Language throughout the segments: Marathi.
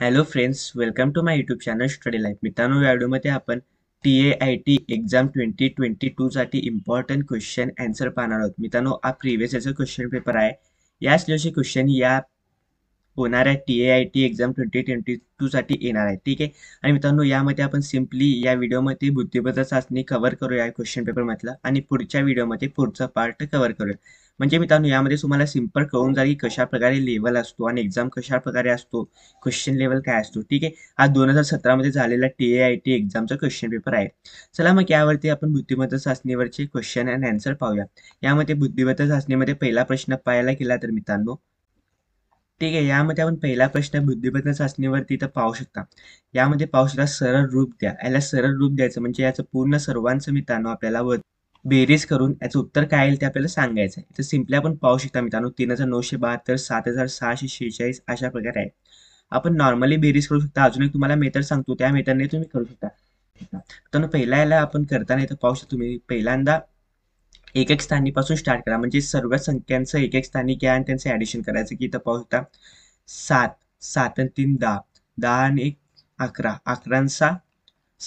hello friends welcome to my YouTube channel study life मित्रांनो या व्हिडिओमध्ये आपण T A I T exam twenty twenty टूसाठी इम्पॉर्टंट क्वेश्चन अँसर पाहणार आहोत मित्रांनो हा प्रिव्हियस याचा क्वेश्चन पेपर आहे या सिलेबसचे क्वेश्चन या होणाऱ्या T A I T exam twenty twenty टूसाठी येणार आहे ठीक आहे आणि मित्रांनो यामध्ये आपण सिम्पली या व्हिडिओमध्ये बुद्धिबद्दल चाचणी कव्हर करूया क्वेश्चन पेपरमधला आणि पुढच्या व्हिडिओमध्ये पुढचा पार्ट कव्हर करूया म्हणजे मित्रांनो यामध्ये तुम्हाला सिम्पल कळून जाईल की कशा प्रकारे लेवल असतो आणि एक्झाम कशा प्रकारे असतो क्वेश्चन लेवल काय असतो ठीक आहे हा दोन हजार सतरामध्ये झालेला टी ए आय टी एक्झामचा क्वेश्चन पेपर आहे चला मग यावरती आपण बुद्धिमत्ता चाचणीवरचे क्वेश्चन अँड आन्सर पाहूया यामध्ये बुद्धिमत्ता चाचणीमध्ये पहिला प्रश्न पाहायला गेला तर मित्रांनो ठीक आहे यामध्ये आपण पहिला प्रश्न बुद्धिमत्ता चाचणीवरती तर पाहू शकता यामध्ये पाहू शकता सरळ रूप द्या याला सरळ रूप द्यायचं म्हणजे याचं पूर्ण सर्वांचं मित्रांनो आपल्याला व बेरीज करून याचं उत्तर काय येईल ते आपल्याला सांगायचं आहे तर सिम्पली आपण पाहू शकता मित्रांनो तीन हजार नऊशे बहात्तर सात हजार सहाशे शेहेचाळीस अशा प्रकारे आहेत आपण नॉर्मली बेरीज करू शकता अजून एक तुम्हाला मेथड सांगतो त्या मेथडने तुम्ही करू शकता तर पहिला याला आपण करताना इथं पाहू शकता तुम्ही पहिल्यांदा एक एक स्थानीपासून स्टार्ट करा म्हणजे सर्व संख्यांचं एक एक स्थानी घ्या आणि त्यांचं ऍडिशन करायचं की इथं पाहू शकता सात सात आणि तीन दहा दहा आणि एक अकरा अकरांचा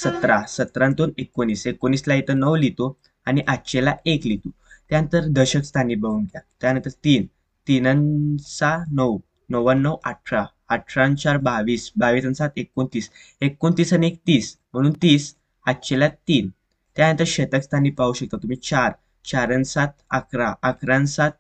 सतरा सतरा एकोणीस एकोणीसला इथं नऊ लिहितो आणि आठशेला एक लिहितो त्यानंतर दशक स्थानी बघून घ्या त्यानंतर तीन तीनांचा नऊ नव्याण्णव अठरा अठरा चार बावीस बावीस आणि सात एकोणतीस एकोणतीस आणि एक तीस म्हणून तीस आठशेला तीन त्यानंतर शतक स्थानी पाहू शकता तुम्ही चार चार सात अकरा अकरा सात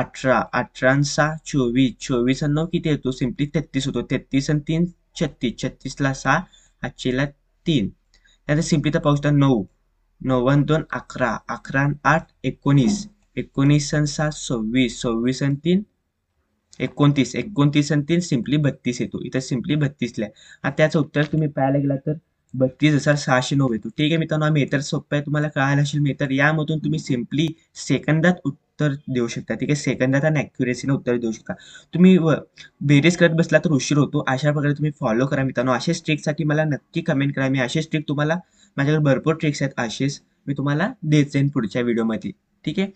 अठरा अठरा सहा चोवीस चोवीस आणि नऊ किती येतो सिम्पली तेहतीस होतो तेहतीस आणि तीन छत्तीस छत्तीसला सहा आठशेला तीन त्यानंतर सिम्पली तर पाहू शकता नऊ नव्वद दोन अकरा अकरा आठ एकोणीस एकोणीस सन सात सव्वीस सव्वीस तीन एकोणतीस एकोणतीस तीन सिम्पली बत्तीस येतो इथं सिम्पली बत्तीसला आणि त्याचं उत्तर तुम्ही पाहायला गेला तर बत्तीस हजार सहाशे नऊ येतो ठीक आहे मित्रांनो आम्ही इतर सोपं आहे तुम्हाला कळायला असेल मी तर यामधून तुम्ही सिम्पली सेकंदात उत्तर देऊ शकता ठीक आहे सेकंदात आणि ॲक्युरेसीने उत्तर देऊ शकता तुम्ही व बेरीज करत बसला तर उशीर होतो अशा प्रकारे तुम्ही फॉलो करा मित्रांनो अशा स्ट्रिकसाठी मला नक्की कमेंट करा मी अशा स्ट्रिक तुम्हाला माझ्याकडे भरपूर ट्रिक्स आहेत अशीच मी तुम्हाला देत जाईन पुढच्या व्हिडिओमध्ये ठीक आहे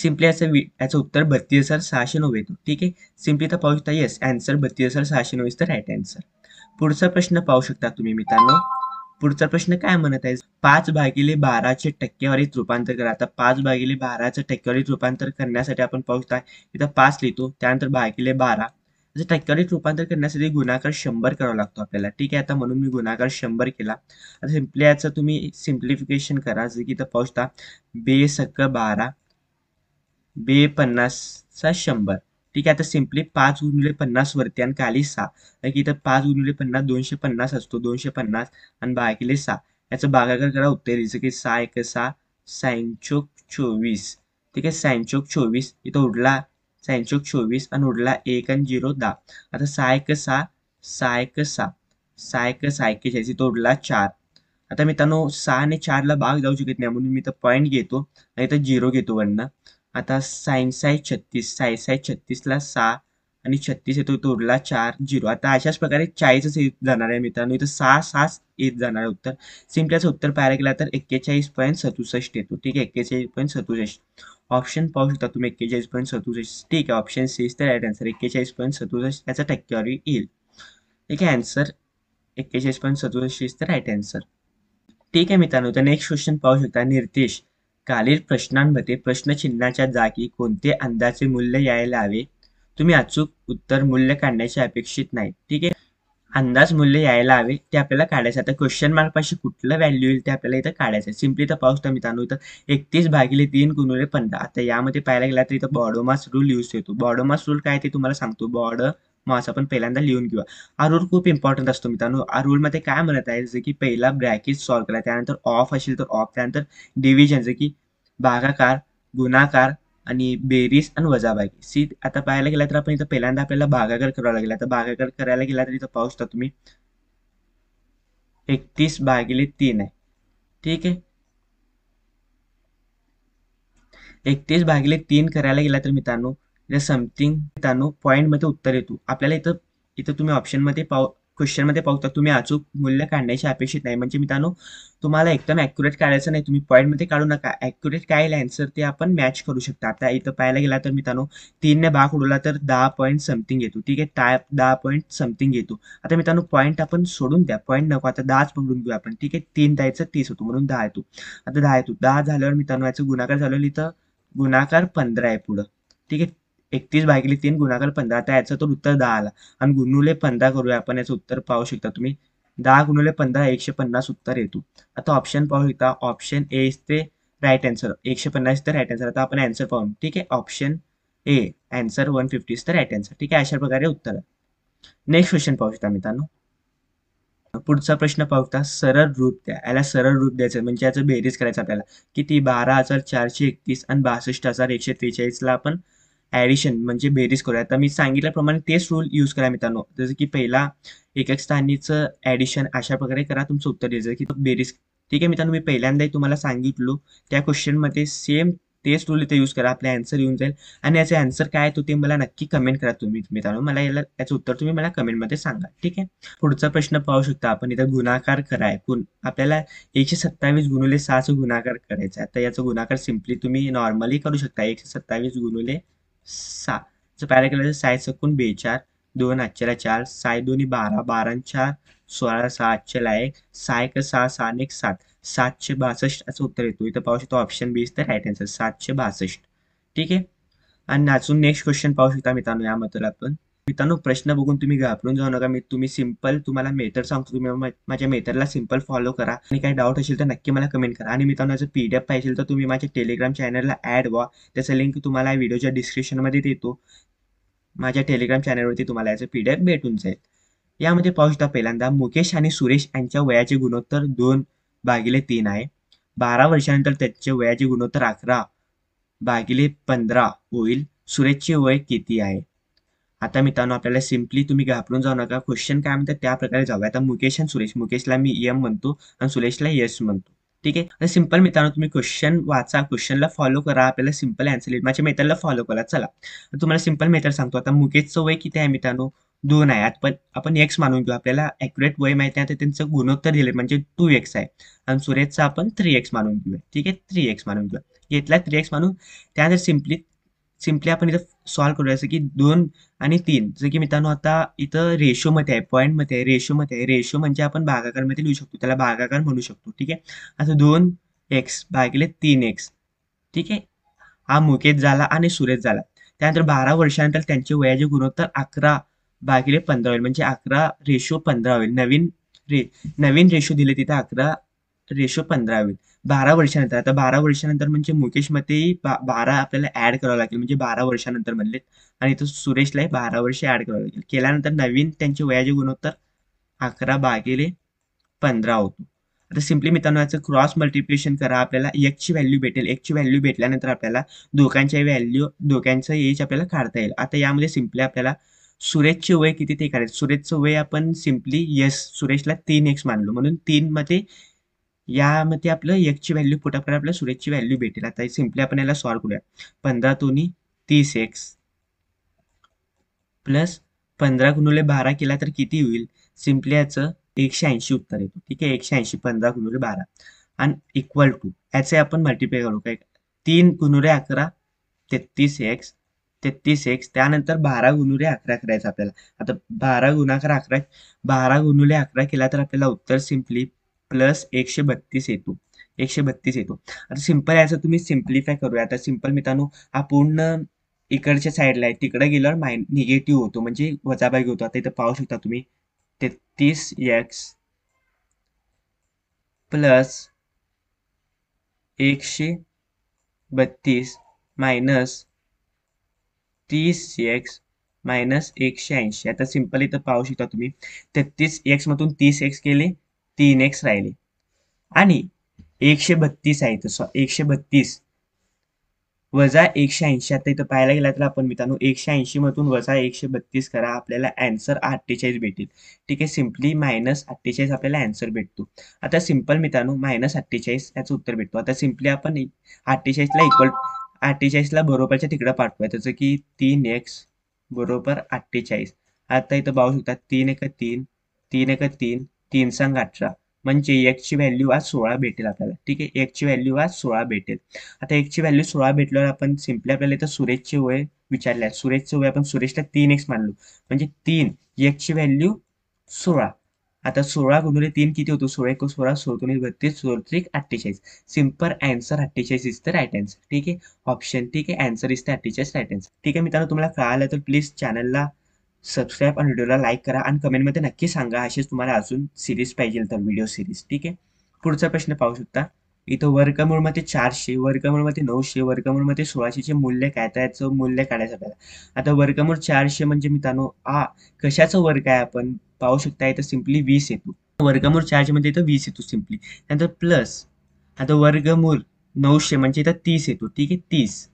सिम्पली याचं वि याचं उत्तर बत्तीस हजार सहाशे नव्वे ठीक आहे सिम्पली तर पाहू शकता येस अँसर बत्तीस हजार सहाशे नव्वे तर राईट अँसर पुढचा प्रश्न पाहू शकता तुम्ही मित्रांनो पुढचा प्रश्न काय म्हणत आहे पाच भागिले बाराचे टक्केवारीत रूपांतर करा आता पाच भागिले बाराचं टक्केवारीत रूपांतर करण्यासाठी आपण पाहू शकता इथं पाच लिहितो त्यानंतर भागिले बारा म्हणजे टक्केवारीत रूपांतर करण्यासाठी गुणाकार शंभर करावा लागतो आपल्याला ठीक आहे आता म्हणून मी गुणाकार शंभर केला आता सिम्पली याचं तुम्ही सिम्प्लिफिकेशन करा जसं की इथं पोहोचता बे सक्क बारा बे पन्नासचा शंभर ठीक आहे आता सिम्पली पाच गुणिले पन्नास वरती आणि काली सहा की इथं पाच गुणिले पन्नास दोनशे पन्नास असतो दोनशे पन्नास आणि बाकीले सहा याचं भागाकर करा उत्तर जसं की सहा एक सहा सायंचोक चोवीस ठीक आहे सायंचोक चोवीस इथं उडला सहा चौक चोवीस आणि उडला एक आणि झिरो दहा आता सहा एक सहा सहा एक सहा सहा एक तो उडला चार आता मित्रांनो सहा आणि चारला भाग जाऊ शकत नाही म्हणून मी तर पॉईंट घेतो नाही तर झिरो घेतो वरनं आता साईन साय छत्तीस साय छत्तीस छत्तीसला सहा आणि छत्तीस येतो तोडला चार झिरो आता अशाच प्रकारे चाळीसच येत जाणार आहे मित्रांनो इथं सहा सहाच येत जाणार आहे उत्तर सिम्पल्याचं उत्तर पाहायला गेला तर एक्केचाळीस पॉईंट सदुसष्ट येतो ठीक आहे एक्केचाळीस पॉईंट सदुसष्ट ऑप्शन पाहू शकता तुम्ही एक्केचाळीस पॉईंट सदुसष्ट ठीक आहे ऑप्शन इस तर राईट आन्सर एक्केचाळीस पॉईंट सदुसष्ट याचा टक्केवारी येईल ठीक आहे आन्सर एक्केचाळीस पॉईंट सदुसष्ट इस तर राईट आन्सर ठीक आहे मित्रांनो तर नेक्स्ट क्वेश्चन पाहू शकता निर्देश खालील प्रश्नांमध्ये प्रश्नचिन्हाच्या जागी कोणते अंदाजे मूल्य यायला हवे तुम्ही अचूक उत्तर मूल्य काढण्याचे अपेक्षित नाही ठीक आहे अंदाज मूल्य यायला हवे ते आपल्याला काढायचं आता क्वेश्चन मार्क मार्कपाशी कुठलं व्हॅल्यू येईल ते आपल्याला इथं काढायचं आहे सिम्पली तर पाऊस तर मित्रांनो इथं एकतीस भागिले तीन गुणुले पंधरा आता यामध्ये पाहायला गेला तर इथं बॉडोमास रूल यूज होतो बॉडोमास रूल काय ते तुम्हाला सांगतो बॉड मास आपण पहिल्यांदा लिहून घेऊ हा रूल खूप इम्पॉर्टंट असतो मित्रांनो हा रूलमध्ये काय म्हणत आहे जसं की पहिला ब्रॅकेट सॉल्व करा त्यानंतर ऑफ असेल तर ऑफ त्यानंतर डिव्हिजन जसं की भागाकार गुणाकार आणि बेरीज आणि वजाबाकी सी आता पाहायला गेला तर आपण इथं पहिल्यांदा आपल्याला भागाकार करावा लागेल आता भागाकार करायला गेला तर इथं पाहू शकता तुम्ही एकतीस भागिले तीन आहे ठीक आहे एकतीस भागिले तीन करायला गेला तर मित्रांनो समथिंग मित्रांनो पॉईंटमध्ये उत्तर येतो आपल्याला इथं इथं तुम्ही मध्ये पाव क्वेश्चनमध्ये पाहू तुम्ही अचूक मूल्य काढण्याची अपेक्षित नाही म्हणजे मित्रांनो तुम्हाला एकदम ॲक्युरेट काढायचं नाही तुम्ही पॉईंटमध्ये काढू नका ॲक्युरेट काय येईल ते आपण मॅच करू शकता आता इथं पाहायला गेला तर मित्रांनो तीनने भाग उडवला तर दहा पॉईंट समथिंग येतो ठीक आहे टा दहा पॉईंट समथिंग येतो आता मित्रांनो पॉईंट आपण सोडून द्या पॉईंट नको आता दहाच पकडून घेऊ आपण ठीक आहे तीन द्यायचं तीस होतो म्हणून दहा येतो आता दहा येतो दहा झाल्यावर मित्रांनो याचा गुणाकार झालेला इथं गुणाकार पंधरा आहे पुढं ठीक आहे एकतीस भागिले तीन गुणाकार पंधरा आता याचं तर उत्तर दहा आला आणि गुणुले पंधरा करूया आपण याचं उत्तर पाहू शकता तुम्ही दहा गुणुले पंधरा एकशे पन्नास उत्तर येतो आता ऑप्शन पाहू शकता ऑप्शन ए ते राईट आन्सर एकशे पन्नास तर राईट आन्सर आता आपण आन्सर पाहू ठीक आहे option A answer one fifty तर राईट आन्सर ठीक आहे अशा प्रकारे उत्तर नेक्स्ट क्वेश्चन पाहू शकता मित्रांनो पुढचा प्रश्न पाहू शकता सरळ रूप द्या याला सरळ रूप द्यायचं म्हणजे याचं बेरीज करायचं आपल्याला किती बारा हजार चारशे एकतीस आणि बासष्ट हजार एकशे त्रेचाळीसला आपण ॲडिशन म्हणजे बेरीज करूया तर मी सांगितल्याप्रमाणे तेच रूल यूज करा मित्रांनो जसं की पहिला एक एक स्थानीचं ॲडिशन अशा प्रकारे करा तुमचं उत्तर द्यायचं की बेरीज ठीक आहे मित्रांनो मी पहिल्यांदाही तुम्हाला सांगितलो त्या क्वेश्चनमध्ये सेम तेच रूल इथे यूज करा आपला आन्सर येऊन जाईल आणि याचा आन्सर काय तो ते मला नक्की कमेंट करा तुम्ही मित्रांनो मला याला याचं उत्तर तुम्ही मला कमेंटमध्ये सांगा ठीक आहे पुढचा प्रश्न पाहू शकता आपण इथं गुणाकार कराय कोण आपल्याला एकशे सत्तावीस गुणुले सहाचा गुणाकार करायचा आहे तर याचा गुणाकार सिम्पली तुम्ही नॉर्मली करू शकता एकशे सत्तावीस गुणुले सा जर पाहायला गेलं तर साय सकून चार दोन आठच्याला चार साय दोन्ही बारा बारा चार सोळा सहा आठच्याला एक सहा एक सहा सहा एक सात सातशे बासष्ट असं उत्तर येतो इथं पाहू शकतो option B is the right answer सातशे बासष्ट ठीक आहे आणि अजून नेक्स्ट क्वेश्चन पाहू शकता मित्रांनो यामध्ये आपण मित्रांनो प्रश्न बघून तुम्ही घाबरून जाऊ नका मी तुम्ही सिम्पल तुम्हाला मेथड सांगतो तुम्ही माझ्या मेथडला सिम्पल फॉलो करा आणि काही डाऊट असेल तर नक्की मला कमेंट करा आणि मित्रांनो जर पी डी एफ पाहिजे तर तुम्ही माझ्या टेलिग्राम चॅनलला ॲड व्हा त्याचा लिंक तुम्हाला व्हिडिओच्या डिस्क्रिप्शनमध्ये देतो माझ्या टेलिग्राम चॅनलवरती तुम्हाला याचं पी डी भेटून जाईल यामध्ये पाहू पहिल्यांदा मुकेश आणि सुरेश यांच्या वयाचे गुणोत्तर दोन भागिले तीन आहे बारा वर्षानंतर त्याचे वयाचे गुणोत्तर अकरा भागिले पंधरा होईल सुरेशचे वय किती आहे आता मित्रांनो आपल्याला सिम्पली तुम्ही घाबरून जाऊ नका क्वेश्चन काय म्हणतात त्या प्रकारे जाऊया आता मुकेश आणि सुरेश मुकेशला मी एम म्हणतो आणि सुरेशला येस म्हणतो ठीक आहे सिंपल मित्रांनो तुम्ही क्वेश्चन वाचा क्वेश्चनला फॉलो करा आपल्याला सिंपल आन्सर येईल माझ्या मेथडला फॉलो करा चला तुम्हाला सिंपल मेथड सांगतो आता मुकेशचं वय किती आहे मित्रांनो दोन आहे आपण आपण एक्स मानून घेऊ आपल्याला अॅक्युरेट वय माहिती आहे तर त्यांचं गुणोत्तर दिले म्हणजे टू एक्स आहे आणि सुरेशचं आपण थ्री एक्स मानून घेऊया ठीक आहे थ्री एक्स मानून घेऊया घेतला थ्री एक्स मानून त्यानंतर सिम्पली सिम्पली आपण इथं सॉल्व्ह करूया जसं की दोन आणि तीन जसं की मित्रांनो आता इथं रेशोमध्ये आहे पॉईंटमध्ये आहे रेशोमध्ये आहे रेशो म्हणजे आपण भागाकारमध्ये लिहू शकतो त्याला भागाकार म्हणू शकतो ठीक आहे आता दोन एक्स भागिले तीन एक्स ठीक आहे हा मुकेश झाला आणि सुरेश झाला त्यानंतर बारा वर्षानंतर त्यांचे वयाचे गुणोत्तर अकरा भागिले पंधरा होईल म्हणजे अकरा रेशो पंधरा होईल नवीन रे नवीन रेशो दिले तिथे अकरा रेशो पंधरा होईल बारा वर्षानंतर आता बारा वर्षानंतर म्हणजे मुकेश मतेही बारा आपल्याला ऍड करावं लागेल म्हणजे बारा वर्षानंतर म्हणले आणि इथं सुरेशलाही बारा वर्ष ऍड करावं लागेल केल्यानंतर नवीन त्यांचे वयाचे गुणोत्तर अकरा बागेले पंधरा होतो आता सिम्पली मित्रांनो याचं क्रॉस मल्टिप्लिकेशन करा आपल्याला ची व्हॅल्यू भेटेल ची व्हॅल्यू भेटल्यानंतर आपल्याला दोघांच्या व्हॅल्यू दोघांचा एज आपल्याला काढता येईल आता यामध्ये सिम्पली आपल्याला सुरेशचे वय किती ते काढायचं सुरेशचं वय आपण सिम्पली यस सुरेशला तीन एक्स मानलो म्हणून मध्ये यामध्ये आपलं ची व्हॅल्यू पुट आपल्याला आपल्या सुरेशची व्हॅल्यू भेटेल आता सिम्पली आपण याला सॉल्व्ह करूया पंधरा दोन्ही तीस एक्स प्लस पंधरा गुणुले बारा केला तर किती होईल सिम्पली याचं एकशे ऐंशी उत्तर येतो ठीक आहे एकशे ऐंशी पंधरा गुणुले बारा आणि इक्वल टू याचे आपण मल्टिप्लाय करू काय तीन गुणुरे अकरा तेहतीस एक्स तेहतीस एक्स त्यानंतर बारा गुणुले अकरा करायचं आपल्याला आता बारा गुणाकार अकरा बारा गुणुले अकरा केला तर आपल्याला उत्तर सिम्पली प्लस एकशे बत्तीस येतो एकशे बत्तीस येतो आता सिम्पल याचं तुम्ही सिम्प्लिफाय करूया आता सिम्पल मित्रांनो हा पूर्ण इकडच्या साईडला आहे तिकडे गेल्यावर माय निगेटिव्ह होतो म्हणजे वजाबाई होतो आता इथं पाहू शकता तुम्ही तेहतीस एक्स प्लस एकशे बत्तीस मायनस तीस एक्स मायनस एकशे ऐंशी आता सिम्पल इथं पाहू शकता तुम्ही तेहतीस एक्समधून तीस एक्स केले तीन एक्स राहिले आणि एकशे बत्तीस आहे तस एकशे बत्तीस वजा एकशे ऐंशी आता इथं पाहायला गेला तर आपण मित्रांनो एकशे ऐंशी मधून वजा एकशे बत्तीस करा आपल्याला अँसर अठ्ठेचाळीस भेटेल ठीक आहे सिम्पली मायनस अठ्ठेचाळीस आपल्याला अँसर भेटतो आता सिम्पल मित्रांनो मायनस अठ्ठेचाळीस याचं उत्तर भेटतो आता सिम्पली आपण अठ्ठेचाळीसला इक्वल अठ्ठेचाळीसला बरोबरच्या तिकडं पाठवूया त्याचं की तीन एक्स बरोबर अठ्ठेचाळीस आता इथं पाहू शकता तीन एक तीन तीन एक तीन तीन संघ अठरा म्हणजे ची व्हॅल्यू आज सोळा भेटेल आपल्याला ठीक आहे ची व्हॅल्यू आज सोळा भेटेल आता ची व्हॅल्यू सोळा भेटल्यावर आपण सिम्पली आपल्याला इथं सुरेशचे वय विचारले आहे सुरेशचे वय आपण सुरेशला तीन एक्स मानलो म्हणजे तीन ची व्हॅल्यू सोळा आता सोळा गुणुले तीन किती होतो सोळा एक सोळा सोळा बत्तीस त्रिक अठ्ठेचाळीस सिंपल अँसर अठ्ठेचाळीस इज द राईट अँसर ठीक आहे ऑप्शन ठीक आहे अँसर इज द अठ्ठेचाळीस राईट आन्सर ठीक आहे मित्रांनो तुम्हाला कळालं तर प्लीज चॅनलला सबस्क्राईब आणि व्हिडिओला लाईक करा आणि कमेंटमध्ये नक्की सांगा अशीच तुम्हाला अजून सिरीज पाहिजे तर व्हिडिओ सिरीज ठीक आहे पुढचा प्रश्न पाहू शकता इथं मध्ये चारशे वर्गमूळमध्ये नऊशे वर्गमूळमध्ये सोळाशेचे मूल्य काय त्याचं मूल्य काढायचं आता वर्गमूळ चारशे म्हणजे मित्रांनो आ कशाचं वर्ग आहे आपण पाहू शकता इथं सिम्पली वीस येतो वर्गमूळ चारशे म्हणजे इथं वीस येतो सिम्पली नंतर प्लस आता वर्गमूळ नऊशे म्हणजे इथं तीस येतो ठीक आहे तीस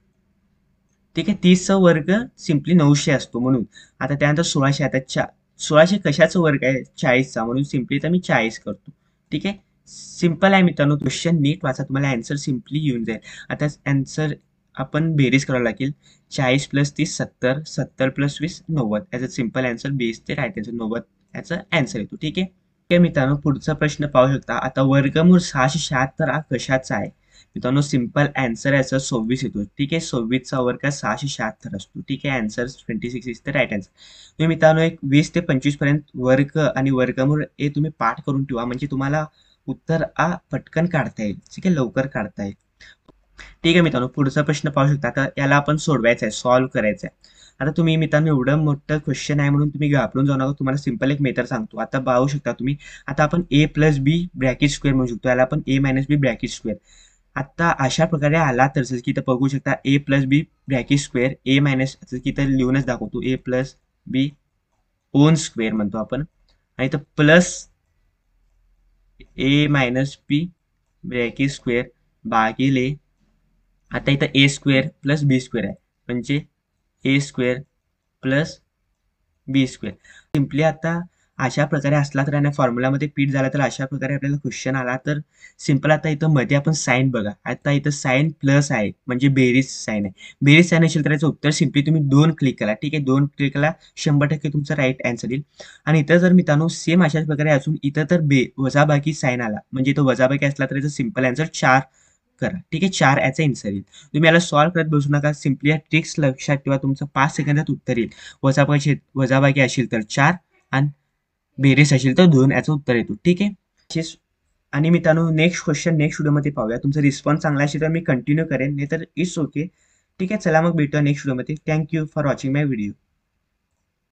ठीक आहे तीसचा वर्ग सिम्पली नऊशे असतो म्हणून आता त्यानंतर सोळाशे आता चा सोळाशे कशाचा वर्ग आहे चाळीसचा म्हणून सिम्पली तर मी चाळीस करतो ठीक आहे सिम्पल आहे मित्रांनो क्वेश्चन नीट वाचा तुम्हाला अँसर सिम्पली येऊन जाईल आता अँसर आपण बेरीज करावं लागेल चाळीस प्लस तीस सत्तर सत्तर प्लस वीस नव्वद याचा सिम्पल अँसर बेस ते राईट अँसर नव्वद याचा अँसर येतो ठीक आहे ठीक मित्रांनो पुढचा प्रश्न पाहू शकता आता वर्गमूळ सहाशे शहात्तर हा कशाचा आहे मित्रांनो सिंपल आन्सर सर सव्वीस येतो ठीक आहे सव्वीसचा वर्ग सहाशे शहात्तर असतो ठीक आहे answer twenty six is the right answer तुम्ही मित्रांनो एक वीस ते पंचवीस पर्यंत वर्ग आणि वर्गमूळ हे तुम्ही पाठ करून ठेवा म्हणजे तुम्हाला उत्तर आ पटकन काढता येईल ठीक आहे लवकर काढता येईल ठीक आहे मित्रांनो पुढचा प्रश्न पाहू शकता आता याला आपण सोडवायचा आहे सॉल्व्ह करायचा आहे आता तुम्ही मित्रांनो एवढं मोठं क्वेश्चन आहे म्हणून तुम्ही घाबरून जाऊ नका तुम्हाला सिंपल एक मेथड सांगतो आता पाहू शकता तुम्ही आता आपण A plus B bracket square म्हणू शकतो याला आपण A minus B bracket square आता अशा प्रकारे आला तर असेल की इथं बघू शकता A plus B bracket square A minus की इथं लिहूनच दाखवतो A plus B whole square म्हणतो आपण आणि इथं plus A minus B bracket square भागिले आता इथं A square plus B square आहे म्हणजे A square plus B square simply आता अशा प्रकारे असला तर आणि फॉर्म्युलामध्ये पीठ झाला तर अशा प्रकारे आपल्याला क्वेश्चन आला तर सिंपल आता इथं मध्ये आपण साईन बघा आता इथं साईन प्लस आहे म्हणजे बेरीज साईन आहे बेरीज साईन असेल तर याचं उत्तर सिंपली तुम्ही दोन क्लिक करा ठीक आहे दोन क्लिक करा शंभर टक्के तुमचं राईट आन्सर येईल आणि इथं जर मित्रांनो सेम अशाच प्रकारे असून इथं तर बे वजाबाकी साईन आला म्हणजे इथं वजाबाकी असला तर याचं सिंपल आन्सर चार करा ठीक आहे चार याचा एन्सर येईल तुम्ही याला सॉल्व्ह करत बसू नका सिम्पली ट्रिक्स लक्षात ठेवा तुमचं पाच सेकंदात उत्तर येईल वजाबाकी वजाबाकी असेल तर चार आणि बेरीज असेल तर दोन याचं उत्तर येतो ठीक आहे आणि आणि मित्रांनो नेक्स्ट क्वेश्चन नेक्स्ट व्हिडिओमध्ये पाहूया तुमचा रिस्पॉन्स चांगला असेल तर मी कंटिन्यू करेन नाही तर इट्स ओके ठीक आहे चला मग भेटूया नेक्स्ट व्हिडिओमध्ये thank you for watching my video